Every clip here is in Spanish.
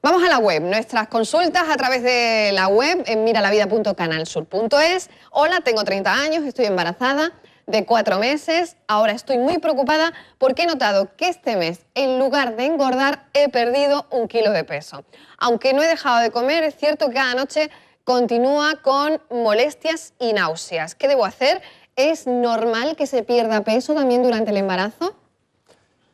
Vamos a la web, nuestras consultas a través de la web en miralavida.canalsur.es. Hola, tengo 30 años, estoy embarazada de cuatro meses, ahora estoy muy preocupada porque he notado que este mes, en lugar de engordar, he perdido un kilo de peso. Aunque no he dejado de comer, es cierto que cada noche continúa con molestias y náuseas. ¿Qué debo hacer? ¿Es normal que se pierda peso también durante el embarazo?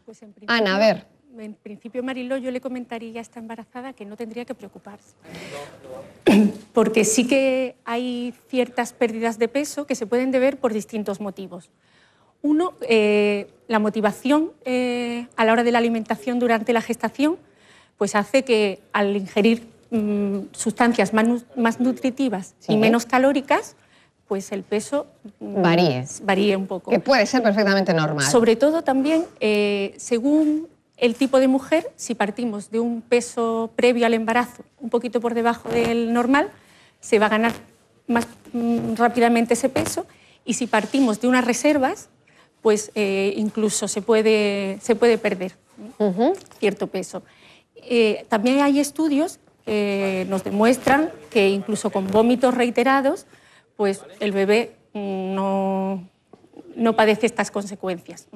Pues Ana, a ver en principio Mariló yo le comentaría ya está embarazada que no tendría que preocuparse. Porque sí que hay ciertas pérdidas de peso que se pueden deber por distintos motivos. Uno, eh, la motivación eh, a la hora de la alimentación durante la gestación, pues hace que al ingerir mm, sustancias más, nutritivas y menos calóricas, pues el peso mm, varíe. un poco. Que puede ser perfectamente normal. Sobre todo también, eh, según el tipo de mujer, si partimos de un peso previo al embarazo un poquito por debajo del normal, se va a ganar más mm, rápidamente ese peso y si partimos de unas reservas, pues eh, incluso se puede, se puede perder cierto peso. Eh, también hay estudios que nos demuestran que incluso con vómitos reiterados, pues el bebé mm, no, padece estas consecuencias.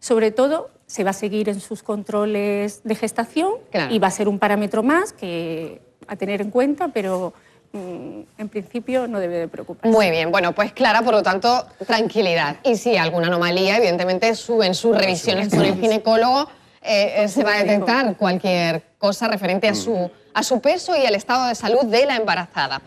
Sobre todo, se va a seguir en sus controles de gestación y va a ser un parámetro más que a tener en cuenta, pero mm, en principio no debe de preocuparse. Muy bien, bueno, pues Clara, por lo tanto, tranquilidad. Y si alguna anomalía, evidentemente, suben sus revisiones con el ginecólogo eh, se va a detectar cualquier cosa referente a su, a su peso y al estado de salud de la embarazada.